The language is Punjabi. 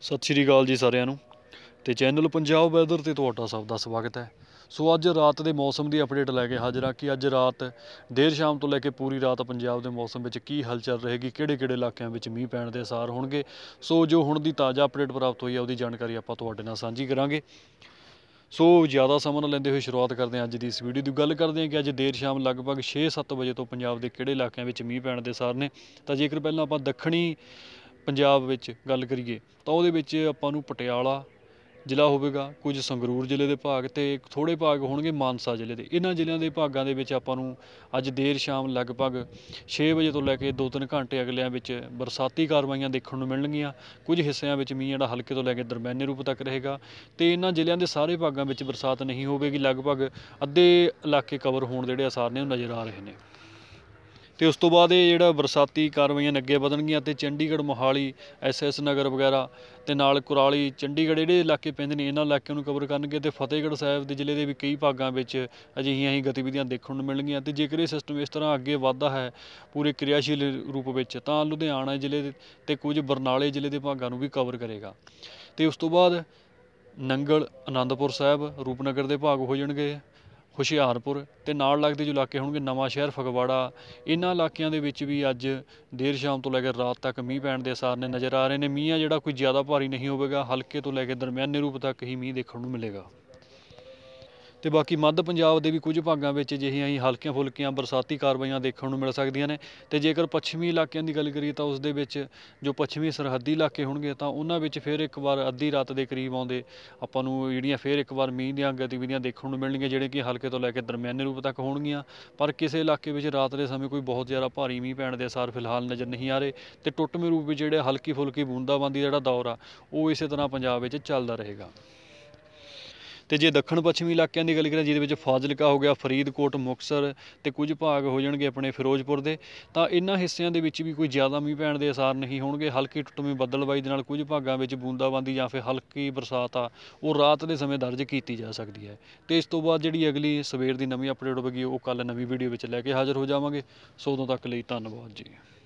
ਸਤਿ ਸ਼੍ਰੀ ਅਕਾਲ ਜੀ ਸਾਰਿਆਂ ਨੂੰ ਤੇ ਚੈਨਲ ਪੰਜਾਬ ਵੈਦਰ ਤੇ ਤੁਹਾਡਾ ਸਭ ਦਾ ਸਵਾਗਤ ਹੈ ਸੋ ਅੱਜ ਰਾਤ ਦੇ ਮੌਸਮ ਦੀ ਅਪਡੇਟ ਲੈ ਕੇ ਹਾਜ਼ਰ ਆ ਕਿ ਅੱਜ ਰਾਤ ਦੇਰ ਸ਼ਾਮ ਤੋਂ ਲੈ ਕੇ ਪੂਰੀ ਰਾਤ ਪੰਜਾਬ ਦੇ ਮੌਸਮ ਵਿੱਚ ਕੀ ਹਲਚਲ ਰਹੇਗੀ ਕਿਹੜੇ-ਕਿਹੜੇ ਇਲਾਕਿਆਂ ਵਿੱਚ ਮੀਂਹ ਪੈਣ ਦੇ ਅਸਾਰ ਹੋਣਗੇ ਸੋ ਜੋ ਹੁਣ ਦੀ ਤਾਜ਼ਾ ਅਪਡੇਟ ਪ੍ਰਾਪਤ ਹੋਈ ਹੈ ਉਹਦੀ ਜਾਣਕਾਰੀ ਆਪਾਂ ਤੁਹਾਡੇ ਨਾਲ ਸਾਂਝੀ ਕਰਾਂਗੇ ਸੋ ਜ਼ਿਆਦਾ ਸਮਾਂ ਨਾ ਲੈਂਦੇ ਹੋਏ ਸ਼ੁਰੂਆਤ ਕਰਦੇ ਹਾਂ ਅੱਜ ਦੀ ਇਸ ਵੀਡੀਓ ਦੀ ਗੱਲ ਕਰਦੇ ਹਾਂ ਕਿ ਅੱਜ ਦੇਰ ਸ਼ਾਮ ਲਗਭਗ 6-7 ਵਜੇ ਤੋਂ ਪੰਜਾਬ ਦੇ ਕਿਹੜੇ ਇਲਾਕਿਆਂ ਵਿੱਚ ਮੀਂਹ ਪੈਣ ਦੇ ਸਾਰ ਨੇ ਤਾਂ ਜੇਕਰ ਪਹਿਲਾਂ ਆਪਾਂ ਦੱਖਣੀ ਪੰਜਾਬ ਵਿੱਚ ਗੱਲ ਕਰੀਏ ਤਾਂ ਉਹਦੇ ਵਿੱਚ ਆਪਾਂ ਨੂੰ ਪਟਿਆਲਾ ਜ਼ਿਲ੍ਹਾ ਹੋਵੇਗਾ ਕੁਝ ਸੰਗਰੂਰ ਜ਼ਿਲ੍ਹੇ ਦੇ ਭਾਗ ਤੇ ਥੋੜੇ ਭਾਗ ਹੋਣਗੇ ਮਾਨਸਾ ਜ਼ਿਲ੍ਹੇ ਦੇ ਇਹਨਾਂ ਜ਼ਿਲ੍ਹਿਆਂ ਦੇ ਭਾਗਾਂ ਦੇ ਵਿੱਚ ਆਪਾਂ ਨੂੰ ਅੱਜ ਦੇਰ ਸ਼ਾਮ ਲਗਭਗ 6 ਵਜੇ ਤੋਂ ਲੈ ਕੇ 2-3 ਘੰਟੇ ਅਗਲਿਆਂ ਵਿੱਚ ਬਰਸਾਤੀ ਕਾਰਵਾਈਆਂ ਦੇਖਣ ਨੂੰ ਮਿਲਣਗੀਆਂ ਕੁਝ ਹਿੱਸਿਆਂ ਵਿੱਚ ਮੀਂਹ ਜਿਹੜਾ ਹਲਕੇ ਤੋਂ ਲੈ ਕੇ ਦਰਮਿਆਨੇ ਰੂਪ ਤੱਕ ਰਹੇਗਾ ਤੇ ਇਹਨਾਂ ਜ਼ਿਲ੍ਹਿਆਂ ਦੇ ਸਾਰੇ ਭਾਗਾਂ ਵਿੱਚ ਬਰਸਾਤ ਨਹੀਂ ਹੋਵੇਗੀ ਲਗਭਗ ਅੱਧੇ ਇਲਾਕੇ ਕਵਰ ਹੋਣ ਦੇ ਜਿਹੜੇ ਅਸਾਰ ਨੇ ਉਹ ਨਜ਼ਰ ਆ ਰਹੇ ਨੇ ਤੇ ਉਸ ਤੋਂ ਬਾਅਦ ਇਹ ਜਿਹੜਾ ਬਰਸਾਤੀ ਕਾਰਵਾਈਆਂ ਅੱਗੇ ਵਧਣਗੀਆਂ ਤੇ ਚੰਡੀਗੜ੍ਹ ਮੋਹਾਲੀ ਐਸਐਸ ਨਗਰ ਵਗੈਰਾ ਤੇ ਨਾਲ ਕੁਰਾਲੀ ਚੰਡੀਗੜ੍ਹ ਜਿਹੜੇ ਇਲਾਕੇ ਪੈਂਦੇ ਨੇ ਇਹਨਾਂ ਇਲਾਕਿਆਂ ਨੂੰ ਕਵਰ ਕਰਨਗੇ ਤੇ ਫਤਿਹਗੜ੍ਹ ਸਾਹਿਬ ਦੇ ਜ਼ਿਲ੍ਹੇ ਦੇ ਵੀ ਕਈ ਭਾਗਾਂ ਵਿੱਚ ਅਜਿਹੀਆਂ ਹੀ ਗਤੀਵਿਧੀਆਂ ਦੇਖਣ ਨੂੰ ਮਿਲਣਗੀਆਂ ਤੇ ਜੇਕਰ ਇਹ ਸਿਸਟਮ ਇਸ ਤਰ੍ਹਾਂ ਅੱਗੇ ਵਧਦਾ ਹੈ ਪੂਰੇ ਕਿਰਿਆਸ਼ੀਲ ਰੂਪ ਵਿੱਚ ਤਾਂ ਲੁਧਿਆਣਾ ਜ਼ਿਲ੍ਹੇ ਤੇ ਕੁਝ ਬਰਨਾਲੇ ਜ਼ਿਲ੍ਹੇ ਦੇ ਭਾਗਾਂ ਨੂੰ ਵੀ ਕਵਰ ਕਰੇਗਾ ਤੇ ਉਸ ਤੋਂ ਬਾਅਦ ਨੰਗਲ ਆਨੰਦਪੁਰ ਸਾਹਿਬ ਰੂਪਨਗਰ ਦੇ ਭਾਗ ਹੋ ਜਾਣਗੇ ਹੁਸ਼ਿਆਰਪੁਰ ਤੇ ਨਾਲ ਲੱਗਦੇ ਜੋ ਇਲਾਕੇ ਹੋਣਗੇ ਨਵਾਂ ਸ਼ਹਿਰ ਫਗਵਾੜਾ ਇਹਨਾਂ ਇਲਾਕਿਆਂ ਦੇ ਵਿੱਚ ਵੀ ਅੱਜ ਦੇਰ ਸ਼ਾਮ ਤੋਂ ਲੈ ਕੇ ਰਾਤ ਤੱਕ ਮੀਂਹ ਪੈਣ ਦੇ ਅਸਾਰ ਨੇ ਨਜ਼ਰ ਆ ਰਹੇ ਨੇ ਮੀਂਹ ਆ ਜਿਹੜਾ ਕੋਈ ਜ਼ਿਆਦਾ ਭਾਰੀ ਨਹੀਂ ਹੋਵੇਗਾ ਹਲਕੇ ਤੋਂ ਲੈ ਕੇ ਦਰਮਿਆਨੇ ਰੂਪ ਤੱਕ ਹੀ ਮੀਂਹ ਦੇਖਣ ਨੂੰ ਮਿਲੇਗਾ ਤੇ ਬਾਕੀ ਮੱਧ ਪੰਜਾਬ ਦੇ ਵੀ ਕੁਝ ਭਾਗਾਂ ਵਿੱਚ ਅਜਿਹੀਆਂ ਹੀ ਹਲਕੀਆਂ ਫੁਲਕੀਆਂ ਬਰਸਾਤੀ ਕਾਰਵਾਈਆਂ ਦੇਖਣ ਨੂੰ ਮਿਲ ਸਕਦੀਆਂ ਨੇ ਤੇ ਜੇਕਰ ਪੱਛਮੀ ਇਲਾਕਿਆਂ ਦੀ ਗੱਲ ਕਰੀਏ ਤਾਂ ਉਸ ਦੇ ਵਿੱਚ ਜੋ ਪੱਛਮੀ ਸਰਹੱਦੀ ਇਲਾਕੇ ਹੋਣਗੇ ਤਾਂ ਉਹਨਾਂ ਵਿੱਚ ਫਿਰ ਇੱਕ ਵਾਰ ਅੱਧੀ ਰਾਤ ਦੇ ਕਰੀਬ ਆਉਂਦੇ ਆਪਾਂ ਨੂੰ ਜਿਹੜੀਆਂ ਫਿਰ ਇੱਕ ਵਾਰ ਮੀਂਹ ਦੀਆਂ ਗਤੀਵਿਧੀਆਂ ਦੇਖਣ ਨੂੰ ਮਿਲਣਗੀਆਂ ਜਿਹੜੇ ਕਿ ਹਲਕੇ ਤੋਂ ਲੈ ਕੇ ਦਰਮਿਆਨੇ ਰੂਪ ਤੱਕ ਹੋਣਗੀਆਂ ਪਰ ਕਿਸੇ ਇਲਾਕੇ ਵਿੱਚ ਰਾਤ ਦੇ ਸਮੇਂ ਕੋਈ ਬਹੁਤ ਜ਼ਿਆਦਾ ਭਾਰੀ ਮੀਂਹ ਪੈਣ ਦੇ ਅਸਰ ਫਿਲਹਾਲ ਨਜ਼ਰ ਨਹੀਂ ਆ ਰਹੇ ਤੇ ਟੁੱਟਵੇਂ ਰੂਪ ਵਿੱਚ ਜਿਹੜੇ ਹਲਕੀ ਫੁਲਕੀ ਬੂੰਦਾਬਾਂਦੀ ਜਿਹੜਾ ਦੌਰ ਆ ਉਹ ਇਸੇ ਤਰ੍ਹਾਂ ਪੰਜਾਬ ਵਿੱਚ ਚੱਲਦਾ ਰਹੇਗਾ ਤੇ ਜੇ ਦੱਖਣ ਪੱਛਮੀ ਇਲਾਕਿਆਂ ਦੀ ਗੱਲ ਕਰੀਏ ਜਿਹਦੇ ਵਿੱਚ ਫਾਜ਼ਿਲਕਾ ਹੋ ਗਿਆ ਫਰੀਦਕੋਟ ਮੁਕਸਰ ਤੇ ਕੁਝ ਭਾਗ ਹੋ ਜਾਣਗੇ ਆਪਣੇ ਫਿਰੋਜ਼ਪੁਰ ਦੇ ਤਾਂ ਇਨ੍ਹਾਂ ਹਿੱਸਿਆਂ ਦੇ ਵਿੱਚ ਵੀ ਕੋਈ ਜ਼ਿਆਦਾ ਮੀਂਹ ਪੈਣ ਦੇ ਅਸਾਰ ਨਹੀਂ ਹੋਣਗੇ ਹਲਕੀ ਟੁੱਟਵੀਂ ਬੱਦਲਬਾਈ ਦੇ ਨਾਲ ਕੁਝ ਭਾਗਾਂ ਵਿੱਚ ਬੂੰਦਾਬਾਂਦੀ ਜਾਂ ਫਿਰ ਹਲਕੀ ਬਰਸਾਤ ਆ ਉਹ ਰਾਤ ਦੇ ਸਮੇਂ ਦਰਜ ਕੀਤੀ ਜਾ ਸਕਦੀ ਹੈ ਤੇ ਇਸ ਤੋਂ ਬਾਅਦ ਜਿਹੜੀ ਅਗਲੀ ਸਵੇਰ ਦੀ ਨਵੀਂ ਅਪਡੇਟ ਹੋਵੇਗੀ ਉਹ ਕੱਲ ਨਵੀਂ ਵੀਡੀਓ ਵਿੱਚ ਲੈ ਕੇ ਹਾਜ਼ਰ ਹੋ ਜਾਵਾਂਗੇ ਸੋ ਉਦੋਂ ਤੱਕ ਲਈ ਧੰਨਵਾਦ ਜੀ